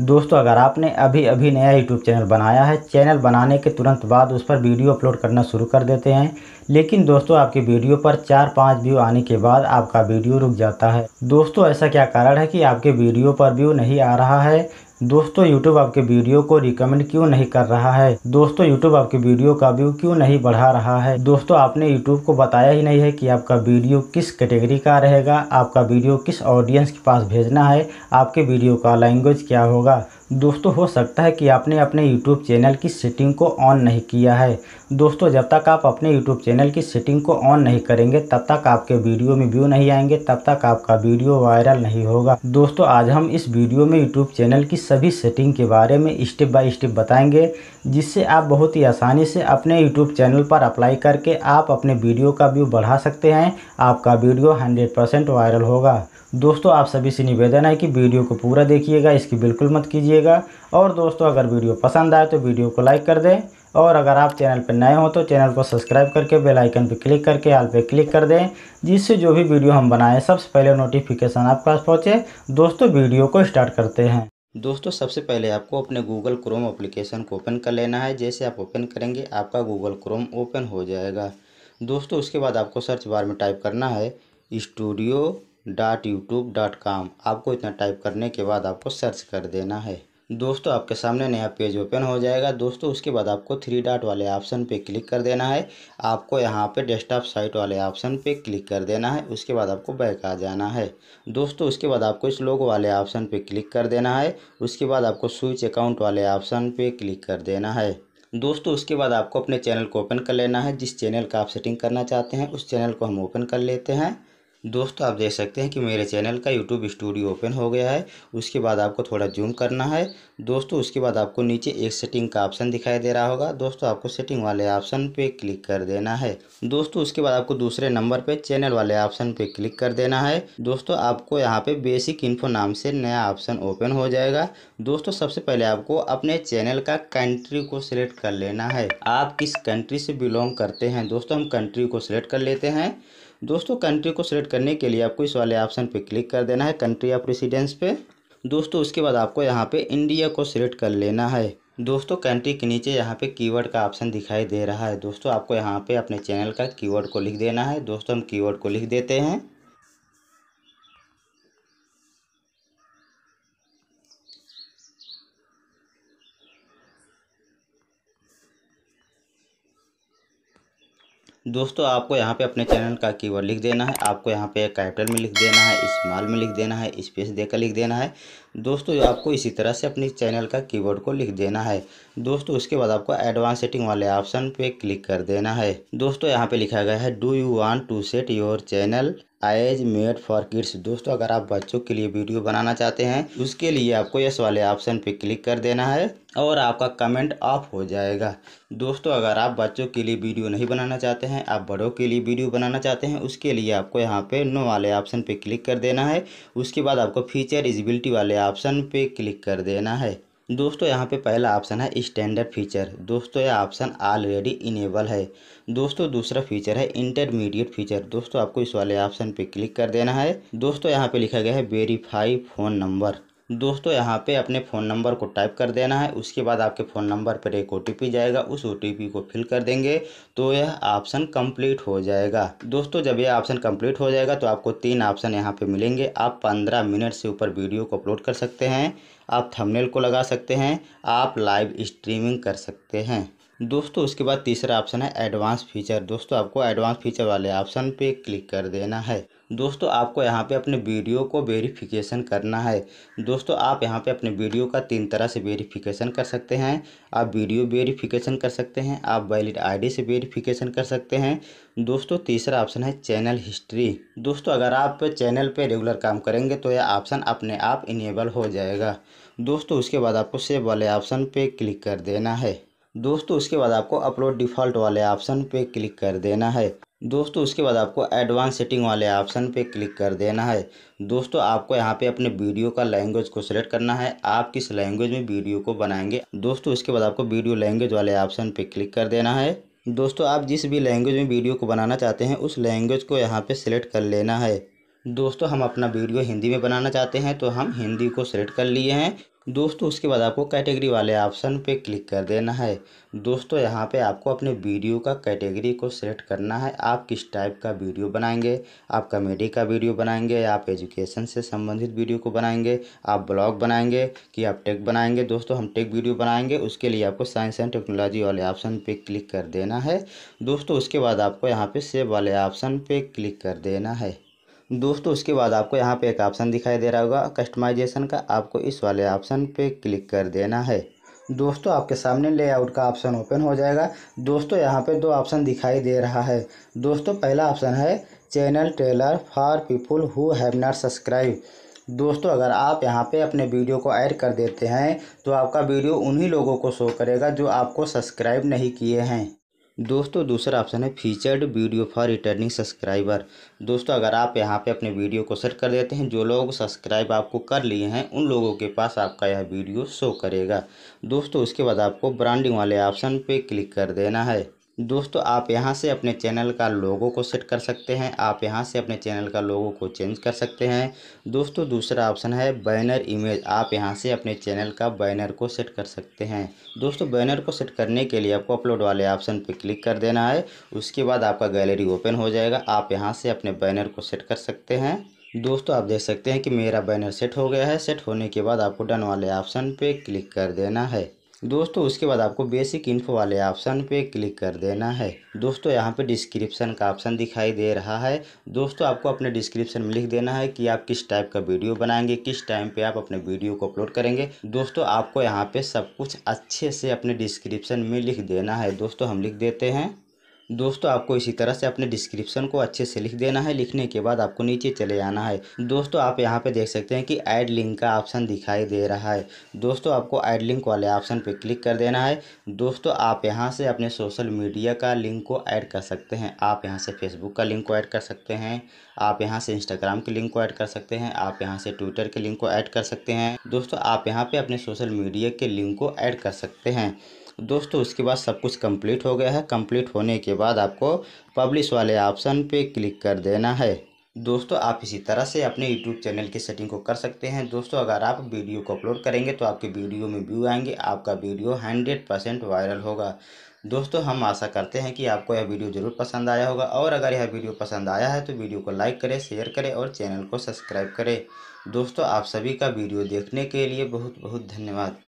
दोस्तों अगर आपने अभी अभी नया यूट्यूब चैनल बनाया है चैनल बनाने के तुरंत बाद उस पर वीडियो अपलोड करना शुरू कर देते हैं लेकिन दोस्तों आपके वीडियो पर चार पाँच व्यू आने के बाद आपका वीडियो रुक जाता है दोस्तों ऐसा क्या कारण है कि आपके वीडियो पर व्यू नहीं आ रहा है दोस्तों यूट्यूब आपके वीडियो को रिकमेंड क्यों नहीं कर रहा है दोस्तों यूट्यूब आपके वीडियो का व्यू क्यों नहीं बढ़ा रहा है दोस्तों आपने यूट्यूब को बताया ही नहीं है कि आपका वीडियो किस कैटेगरी का रहेगा आपका वीडियो किस ऑडियंस के पास भेजना है आपके वीडियो का लैंग्वेज क्या होगा दोस्तों हो सकता है कि आपने अपने YouTube चैनल की सेटिंग को ऑन नहीं किया है दोस्तों जब तक आप अपने YouTube चैनल की सेटिंग को ऑन नहीं करेंगे तब तक आपके वीडियो में व्यू नहीं आएंगे तब तक आपका वीडियो वायरल नहीं होगा दोस्तों आज हम इस वीडियो में यूट्यूब चैनल की सभी सेटिंग के बारे में स्टेप बाय स्टेप बताएंगे जिससे आप बहुत ही आसानी से अपने यूट्यूब चैनल पर अप्लाई करके आप अपने वीडियो का व्यू बढ़ा सकते हैं आपका वीडियो हंड्रेड वायरल होगा दोस्तों आप सभी से निवेदन है कि वीडियो को पूरा देखिएगा इसकी बिल्कुल मत कीजिएगा और दोस्तों अगर वीडियो पसंद आए तो वीडियो को लाइक कर दें और अगर आप चैनल पर नए हो तो चैनल को सब्सक्राइब करके बेल आइकन पर क्लिक करके आल पे क्लिक कर दें जिससे जो भी वीडियो हम बनाएं सबसे पहले नोटिफिकेशन आपके पास पहुँचे दोस्तों वीडियो को स्टार्ट करते हैं दोस्तों सबसे पहले आपको अपने गूगल क्रोम अप्लीकेशन को ओपन कर लेना है जैसे आप ओपन करेंगे आपका गूगल क्रोम ओपन हो जाएगा दोस्तों उसके बाद आपको सर्च बार में टाइप करना है studio dot YouTube dot com आपको इतना टाइप करने के बाद आपको सर्च कर देना है दोस्तों आपके सामने नया पेज ओपन हो जाएगा दोस्तों उसके बाद आपको थ्री डॉट वाले ऑप्शन पे क्लिक कर देना है आपको यहाँ पे डेस्कटॉप साइट वाले ऑप्शन पे क्लिक कर देना है उसके बाद आपको बैक आ जाना है दोस्तों उसके बाद आपको इस लोगो वाले ऑप्शन पे क्लिक कर देना है उसके बाद आपको स्विच अकाउंट वाले ऑप्शन पर क्लिक कर देना है दोस्तों उसके बाद आपको अपने चैनल को ओपन कर लेना है जिस चैनल का आप सेटिंग करना चाहते हैं उस चैनल को हम ओपन कर लेते हैं दोस्तों आप देख सकते हैं कि मेरे चैनल का यूट्यूब स्टूडियो ओपन हो गया है उसके बाद आपको थोड़ा जूम करना है दोस्तों उसके बाद आपको नीचे एक सेटिंग का ऑप्शन दिखाई दे रहा होगा दोस्तों आपको सेटिंग वाले ऑप्शन पे क्लिक कर देना है दोस्तों उसके बाद आपको दूसरे नंबर पे चैनल वाले ऑप्शन पे क्लिक कर देना है दोस्तों आपको यहाँ पे बेसिक इन्फो नाम से नया ऑप्शन ओपन हो जाएगा दोस्तों सबसे पहले आपको अपने चैनल का कंट्री को सिलेक्ट कर लेना है आप किस कंट्री से बिलोंग करते हैं दोस्तों हम कंट्री को सिलेक्ट कर लेते हैं दोस्तों कंट्री को सेलेक्ट करने के लिए आपको इस वाले ऑप्शन पे क्लिक कर देना है कंट्री ऑफ रेसिडेंस पे दोस्तों उसके बाद आपको यहाँ पे इंडिया को सिलेक्ट कर लेना है दोस्तों कंट्री के नीचे यहाँ पे कीवर्ड का ऑप्शन दिखाई दे रहा है दोस्तों आपको यहाँ पे अपने चैनल का कीवर्ड को लिख देना है दोस्तों हम कीवर्ड को लिख देते हैं दोस्तों आपको यहाँ पे अपने चैनल का कीवर्ड लिख देना है आपको यहाँ पे कैपिटल में लिख देना है स्मॉल में लिख देना है स्पेस देकर लिख देना है दोस्तों आपको इसी तरह से अपनी चैनल का कीवर्ड को लिख देना है दोस्तों उसके बाद आपको एडवांस सेटिंग वाले ऑप्शन पे क्लिक कर देना है दोस्तों यहाँ पे लिखा गया है do you want to set your channel as made for kids दोस्तों अगर आप बच्चों के लिए वीडियो बनाना चाहते हैं उसके लिए आपको यस वाले ऑप्शन पे क्लिक कर देना है और आपका कमेंट ऑफ हो जाएगा दोस्तों अगर आप बच्चों के लिए वीडियो नहीं बनाना चाहते हैं आप बड़ों के लिए वीडियो बनाना चाहते हैं उसके लिए आपको यहाँ पे नो वाले ऑप्शन पे क्लिक कर देना है उसके बाद आपको फीचर इजिबिलिटी वाले ऑप्शन पे क्लिक कर देना है दोस्तों यहाँ पे पहला ऑप्शन है स्टैंडर्ड फीचर दोस्तों यह ऑप्शन ऑलरेडी इनेबल है दोस्तों दूसरा फीचर है इंटरमीडिएट फीचर दोस्तों आपको इस वाले ऑप्शन पे क्लिक कर देना है दोस्तों यहाँ पे लिखा गया है वेरीफाई फ़ोन नंबर दोस्तों यहाँ पे अपने फ़ोन नंबर को टाइप कर देना है उसके बाद आपके फ़ोन नंबर पर एक ओ जाएगा उस ओ को फिल कर देंगे तो यह ऑप्शन कंप्लीट हो जाएगा दोस्तों जब यह ऑप्शन कंप्लीट हो जाएगा तो आपको तीन ऑप्शन यहाँ पे मिलेंगे आप पंद्रह मिनट से ऊपर वीडियो को अपलोड कर सकते हैं आप थंबनेल को लगा सकते हैं आप लाइव स्ट्रीमिंग कर सकते हैं दोस्तों उसके बाद तीसरा ऑप्शन है एडवांस फीचर दोस्तों आपको एडवांस फीचर वाले ऑप्शन पे क्लिक कर देना है दोस्तों आपको यहाँ पे अपने वीडियो को वेरिफिकेशन करना है दोस्तों आप यहाँ पे अपने वीडियो का तीन तरह से वेरिफिकेशन कर सकते हैं आप वीडियो वेरिफिकेशन कर सकते हैं आप वैलिड आईडी से वेरिफिकेशन कर सकते हैं दोस्तों तीसरा ऑप्शन है चैनल हिस्ट्री दोस्तों अगर आप चैनल पे रेगुलर काम करेंगे तो यह ऑप्शन अपने आप इनेबल हो जाएगा दोस्तों उसके बाद आपको सेव वाले ऑप्शन पर क्लिक कर देना है दोस्तों उसके बाद आपको अपलोड डिफ़ॉल्ट वाले ऑप्शन पे क्लिक कर देना है दोस्तों उसके बाद आपको एडवांस सेटिंग वाले ऑप्शन पे क्लिक कर देना है दोस्तों आपको यहाँ पे अपने वीडियो का लैंग्वेज को सिलेक्ट करना है आप किस लैंग्वेज में वीडियो को बनाएंगे दोस्तों उसके बाद आपको वीडियो लैंग्वेज वाले ऑप्शन पे क्लिक कर देना है दोस्तों आप जिस भी लैंग्वेज में वीडियो को बनाना चाहते हैं उस लैंग्वेज को यहाँ पर सिलेक्ट कर लेना है दोस्तों हम अपना वीडियो हिंदी में बनाना चाहते हैं तो हम हिंदी को सिलेक्ट कर लिए हैं दोस्तों उसके बाद आपको कैटेगरी वाले ऑप्शन पे क्लिक कर देना है दोस्तों यहाँ पे आपको अपने वीडियो का कैटेगरी को सेलेक्ट करना है आप किस टाइप का वीडियो बनाएंगे आप कॉमेडी का वीडियो बनाएंगे आप एजुकेशन से संबंधित वीडियो को बनाएंगे आप ब्लॉग बनाएंगे कि आप टेक बनाएंगे दोस्तों हम टेक वीडियो बनाएंगे उसके लिए आपको साइंस एंड टेक्नोलॉजी वाले ऑप्शन पर क्लिक कर देना है दोस्तों उसके बाद आपको यहाँ पर सेव वाले ऑप्शन पर क्लिक कर देना है दोस्तों उसके बाद आपको यहाँ पे एक ऑप्शन दिखाई दे रहा होगा कस्टमाइजेशन का आपको इस वाले ऑप्शन पे क्लिक कर देना है दोस्तों आपके सामने लेआउट का ऑप्शन ओपन हो जाएगा दोस्तों यहाँ पे दो ऑप्शन दिखाई दे रहा है दोस्तों पहला ऑप्शन है channel trailer for people who have not subscribe दोस्तों अगर आप यहाँ पे अपने वीडियो को ऐड कर देते हैं तो आपका वीडियो उन्हीं लोगों को शो करेगा जो आपको सब्सक्राइब नहीं किए हैं दोस्तों दूसरा ऑप्शन है featured video for returning subscriber दोस्तों अगर आप यहाँ पे अपने वीडियो को सेट कर देते हैं जो लोग सब्सक्राइब आपको कर लिए हैं उन लोगों के पास आपका यह वीडियो शो करेगा दोस्तों उसके बाद आपको ब्रांडिंग वाले ऑप्शन पे क्लिक कर देना है दोस्तों आप यहाँ से अपने चैनल का लोगो को सेट कर सकते हैं आप यहाँ से अपने चैनल का लोगो को चेंज कर सकते हैं दोस्तों दूसरा ऑप्शन है बैनर इमेज आप यहाँ से अपने चैनल का बैनर को सेट कर सकते हैं दोस्तों बैनर को सेट करने के लिए आपको अपलोड वाले ऑप्शन पर क्लिक कर देना है उसके बाद आपका गैलरी ओपन हो जाएगा आप यहाँ से अपने बैनर को सेट कर सकते हैं दोस्तों आप देख सकते हैं कि मेरा बैनर सेट हो गया है सेट होने के बाद आपको डन वाले ऑप्शन पे क्लिक कर देना है दोस्तों उसके बाद आपको बेसिक इन्फो वाले ऑप्शन पे क्लिक कर देना है दोस्तों यहाँ पे डिस्क्रिप्शन का ऑप्शन दिखाई दे रहा है दोस्तों आपको अपने डिस्क्रिप्शन में लिख देना है कि आप किस टाइप का वीडियो बनाएंगे किस टाइम पे आप अपने वीडियो को अपलोड करेंगे दोस्तों आपको यहाँ पे सब कुछ अच्छे से अपने डिस्क्रिप्शन में लिख देना है दोस्तों हम लिख देते हैं दोस्तों आपको इसी तरह से अपने डिस्क्रिप्शन को अच्छे से लिख देना है लिखने के बाद आपको नीचे चले आना है दोस्तों आप यहाँ पे देख सकते हैं कि ऐड लिंक का ऑप्शन दिखाई दे रहा है दोस्तों आपको ऐड लिंक वाले ऑप्शन पे क्लिक कर देना है दोस्तों आप यहाँ से अपने सोशल मीडिया का लिंक को ऐड कर सकते हैं आप यहाँ से फेसबुक का लिंक को ऐड कर सकते हैं आप यहाँ से इंस्टाग्राम के लिंक को ऐड कर सकते हैं आप यहाँ से ट्विटर के लिंक को ऐड कर सकते हैं दोस्तों आप यहाँ पर अपने सोशल मीडिया के लिंक को ऐड कर सकते हैं दोस्तों उसके बाद सब कुछ कंप्लीट हो गया है कंप्लीट होने के बाद आपको पब्लिश वाले ऑप्शन पे क्लिक कर देना है दोस्तों आप इसी तरह से अपने यूट्यूब चैनल की सेटिंग को कर सकते हैं दोस्तों अगर आप वीडियो को अपलोड करेंगे तो आपके वीडियो में व्यू आएंगे आपका वीडियो हंड्रेड परसेंट वायरल होगा दोस्तों हम आशा करते हैं कि आपको यह वीडियो ज़रूर पसंद आया होगा और अगर यह वीडियो पसंद आया है तो वीडियो को लाइक करें शेयर करें और चैनल को सब्सक्राइब करें दोस्तों आप सभी का वीडियो देखने के लिए बहुत बहुत धन्यवाद